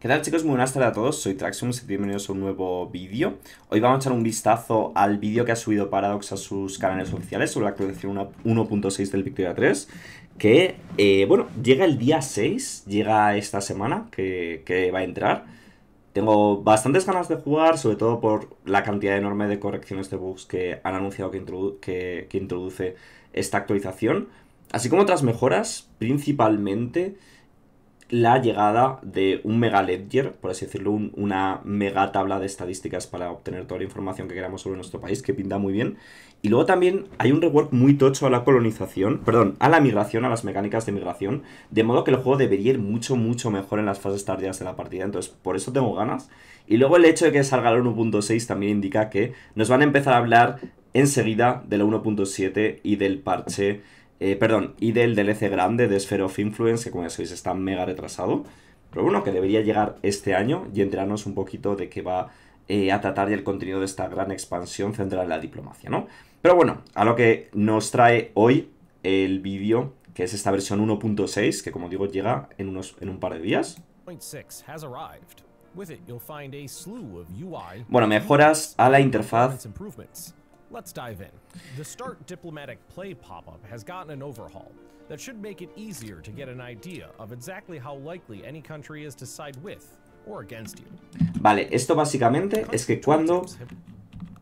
¿Qué tal chicos? Muy buenas tardes a todos, soy Traxxum y bienvenidos a un nuevo vídeo. Hoy vamos a echar un vistazo al vídeo que ha subido Paradox a sus canales oficiales sobre la actualización 1.6 del Victoria 3, que, eh, bueno, llega el día 6, llega esta semana que, va a entrar. Tengo bastantes ganas de jugar, sobre todo por la cantidad enorme de correcciones de bugs que han anunciado que, que introduce esta actualización, así como otras mejoras, principalmente la llegada de un mega ledger, por así decirlo, una mega tabla de estadísticas para obtener toda la información que queramos sobre nuestro país, que pinta muy bien. Y luego también hay un rework muy tocho a la colonización, perdón, a la migración, a las mecánicas de migración, de modo que el juego debería ir mucho, mucho mejor en las fases tardías de la partida, entonces por eso tengo ganas. Y luego el hecho de que salga el 1.6 también indica que nos van a empezar a hablar enseguida de la 1.7 y del parche eh, perdón, y del DLC grande de Sphere of Influence, que como ya sabéis está mega retrasado. Pero bueno, que debería llegar este año y enterarnos un poquito de qué va eh, a tratar y el contenido de esta gran expansión central en la diplomacia, ¿no? Pero bueno, a lo que nos trae hoy el vídeo, que es esta versión 1.6, que como digo llega en, unos, en un par de días. Bueno, mejoras a la interfaz Vale, esto básicamente es que cuando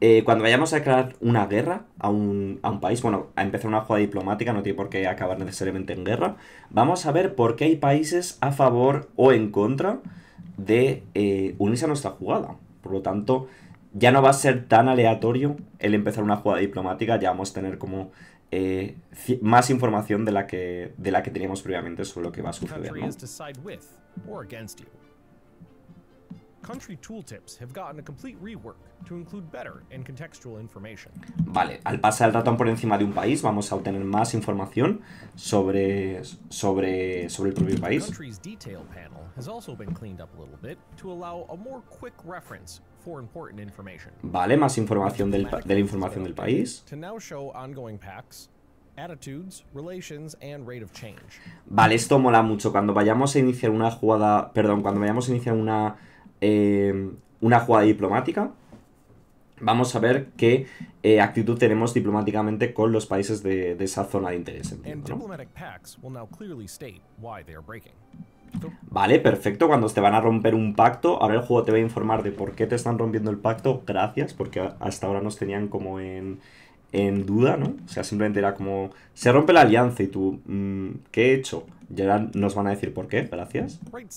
eh, cuando vayamos a declarar una guerra a un, a un, país, bueno, a empezar una jugada diplomática, no tiene por qué acabar necesariamente en guerra, vamos a ver por qué hay países a favor o en contra de eh, unirse a nuestra jugada. Por lo tanto, ya no va a ser tan aleatorio el empezar una jugada diplomática, ya vamos a tener como eh, más información de la, que, de la que teníamos previamente sobre lo que va a suceder. Vale, al pasar el ratón por encima de un país vamos a obtener más información sobre sobre sobre el propio país. Vale, más información del de la información del país. Vale, esto mola mucho. Cuando vayamos a iniciar una jugada, perdón, cuando vayamos a iniciar una eh, una jugada diplomática, vamos a ver qué eh, actitud tenemos diplomáticamente con los países de, esa zona de interés. Vale, perfecto. Cuando te van a romper un pacto, ahora el juego te va a informar de por qué te están rompiendo el pacto. Gracias, porque hasta ahora nos tenían como en en duda, ¿no? O sea, simplemente era como, se rompe la alianza y tú, mm, ¿qué he hecho? Ya nos van a decir por qué, gracias. Vale.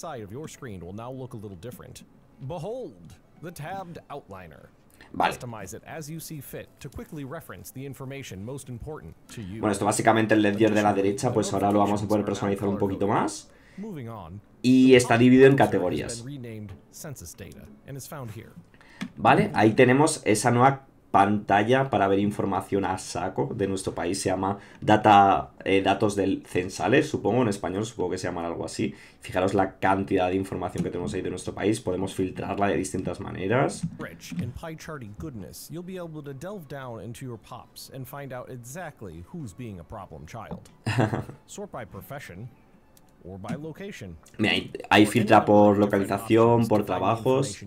Bueno, esto básicamente el ledger de la derecha, pues ahora lo vamos a poder personalizar un poquito más. Y está dividido en categorías. Vale, ahí tenemos esa nueva pantalla para ver información a saco de nuestro país. Se llama data, eh, datos del censales, supongo, en español, supongo que se llama algo así. Fijaros la cantidad de información que tenemos ahí de nuestro país. Podemos filtrarla de distintas maneras hay ahí filtra por localización, por trabajos.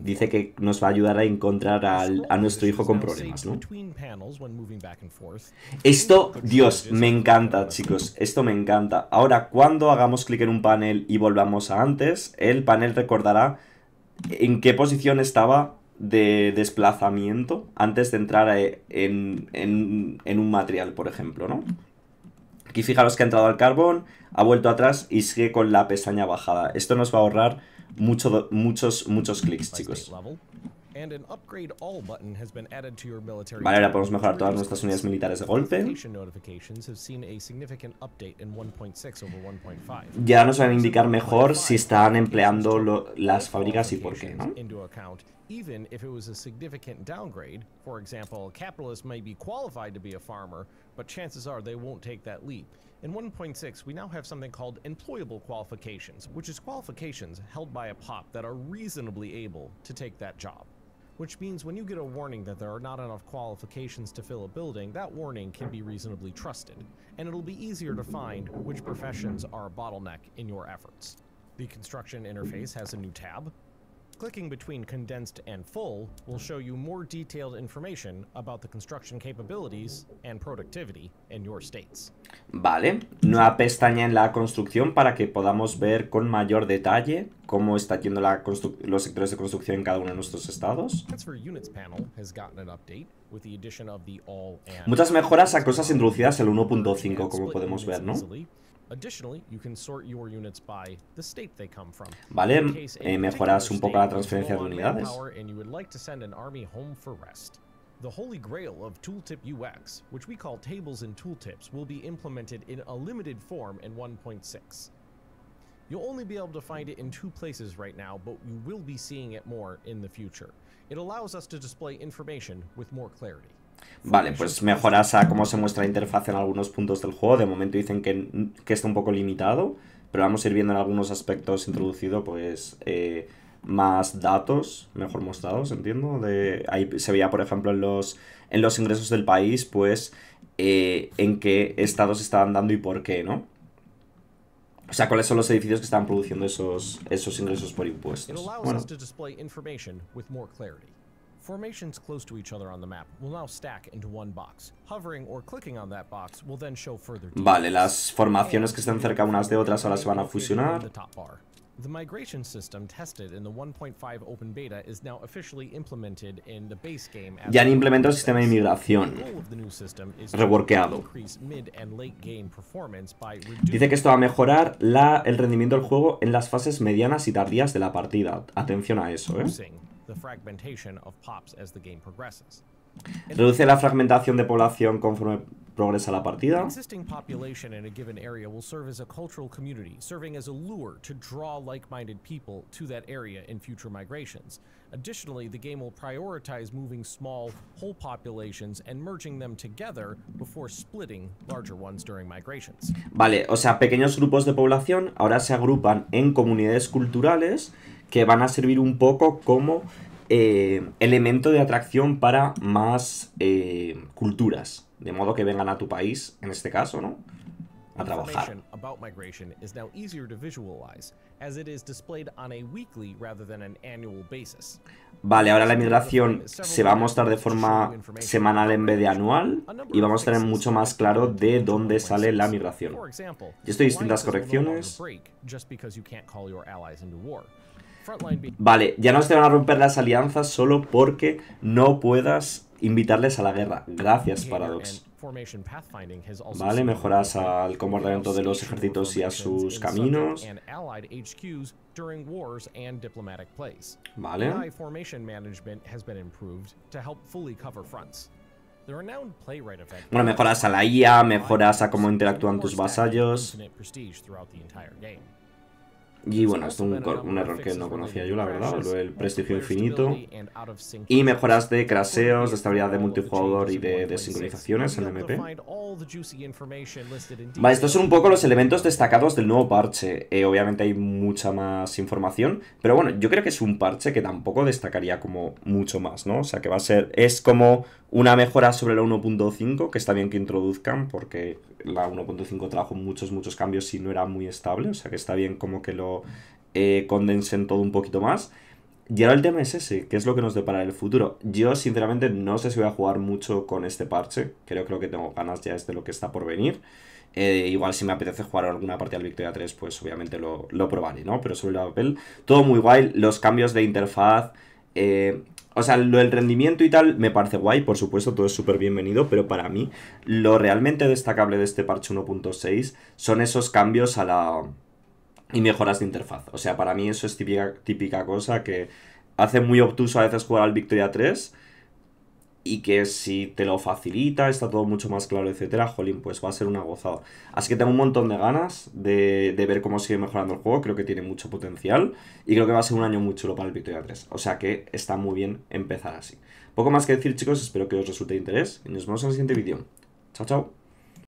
Dice que nos va a ayudar a encontrar a nuestro hijo con problemas, ¿no? Esto, Dios, me encanta, chicos. Esto me encanta. Ahora, cuando hagamos clic en un panel y volvamos a antes, el panel recordará en qué posición estaba de desplazamiento antes de entrar en un material, por ejemplo, ¿no? Aquí fijaros que ha entrado al carbón, ha vuelto atrás y sigue con la pestaña bajada. Esto nos va a ahorrar mucho, muchos, muchos clics, chicos. and an upgrade all button has been added to your military. Vale, ahora podemos mejorar todas nuestras unidades militares de golpe. Ya nos van a indicar mejor si están empleando lo, las fábricas y por qué, ¿no? Even if it was a significant downgrade, for example, capitalists may be qualified to be a farmer, but chances are they won't take that leap. In 1.6, we now have something called employable qualifications, which is qualifications held by a pop that are reasonably able to take that job which means when you get a warning that there are not enough qualifications to fill a building, that warning can be reasonably trusted, and it'll be easier to find which professions are a bottleneck in your efforts. The construction interface has a new tab, Clicking between condensed and full will show you more detailed information about the construction capabilities and productivity in your states. Vale, nueva pestaña en la construcción para que podamos ver con mayor detalle cómo está yendo los sectores de construcción en cada uno de nuestros estados. Muchas mejoras a cosas introducidas en el 1.5, como podemos ver, ¿no? Additionally, you can sort your units by the state they come from. Vale, eh, mejoras un poco la transferencia de unidades. And you would like to send an army home for rest. The holy grail of Tooltip UX, which we call tables and tooltips, will be implemented in a limited form in 1.6. You'll only be able to find it in two places right now, but you will be seeing it more in the future. It allows us to display information with more clarity. Vale, pues mejoras a cómo se muestra la interfaz en algunos puntos del juego. De momento dicen que, está un poco limitado, pero vamos a ir viendo en algunos aspectos introducido, pues... Eh, más datos mejor mostrados, entiendo. De, ahí se veía, por ejemplo, en los, en los ingresos del país, pues, eh, en qué estados estaban dando y por qué, ¿no? O sea, cuáles son los edificios que están produciendo esos, esos ingresos por impuestos. Bueno. Formations close to each other on the map will now stack into one box. Hovering or clicking on that box will then show further Vale, las formaciones que están cerca unas de otras ahora se van a fusionar. The migration system tested in the 1.5 open beta is now officially implemented in the base game. Ya han implementado el sistema de migración. mid and late performance by Dice que esto va a mejorar la, el rendimiento del juego en las fases medianas y tardías de la partida. Atención a eso, ¿eh? the fragmentation of pops as the game progresses. Reduce la fragmentación de población conforme progresa la partida. Existing population in a given area will serve as a cultural community, serving as a lure to draw like-minded people to that area in future migrations. Additionally, the game will prioritize moving small whole populations and merging them together before splitting larger ones during migrations. Vale, o sea, pequeños grupos de población ahora se agrupan en comunidades culturales que van a servir un poco como eh, elemento de atracción para más eh, culturas, de modo que vengan a tu país, en este caso, ¿no? A trabajar. Vale, ahora la migración se va a mostrar de forma semanal en vez de anual y vamos a tener mucho más claro de dónde sale la migración. Y esto hay distintas correcciones. Vale, ya no te van a romper las alianzas solo porque no puedas invitarles a la guerra. Gracias, Paradox. Vale, mejoras al comportamiento de los ejércitos y a sus caminos. Vale. Bueno, mejoras a la IA, mejoras a cómo interactúan tus vasallos. Y bueno, es un, error que no conocía yo, la verdad, el prestigio infinito. Y mejoras de craseos, de estabilidad de multijugador y de, de sincronizaciones en MP. Vale, estos son un poco los elementos destacados del nuevo parche. Eh, obviamente hay mucha más información, pero bueno, yo creo que es un parche que tampoco destacaría como mucho más, ¿no? O sea, que va a ser, es como una mejora sobre la 1.5, que está bien que introduzcan, porque la 1.5 trajo muchos, muchos cambios y no era muy estable, o sea que está bien como que lo eh, condensen todo un poquito más. Y ahora el tema es ese, ¿qué es lo que nos depara el futuro? Yo sinceramente no sé si voy a jugar mucho con este parche, creo, creo que tengo ganas ya es de lo que está por venir. Eh, igual si me apetece jugar alguna partida al Victoria 3, pues obviamente lo, lo probaré, ¿no? Pero sobre el papel, todo muy guay, los cambios de interfaz, eh, o sea, lo rendimiento y tal me parece guay, por supuesto, todo es súper bienvenido, pero para mí lo realmente destacable de este parche 1.6 son esos cambios a la... y mejoras de interfaz. O sea, para mí eso es típica, típica cosa que hace muy obtuso a veces jugar al Victoria 3 y que si te lo facilita, está todo mucho más claro, etcétera, jolín, pues va a ser una gozada. Así que tengo un montón de ganas de, de, ver cómo sigue mejorando el juego, creo que tiene mucho potencial y creo que va a ser un año muy chulo para el Victoria 3. O sea que está muy bien empezar así. Poco más que decir, chicos, espero que os resulte de interés y nos vemos en el siguiente vídeo. Chao, chao.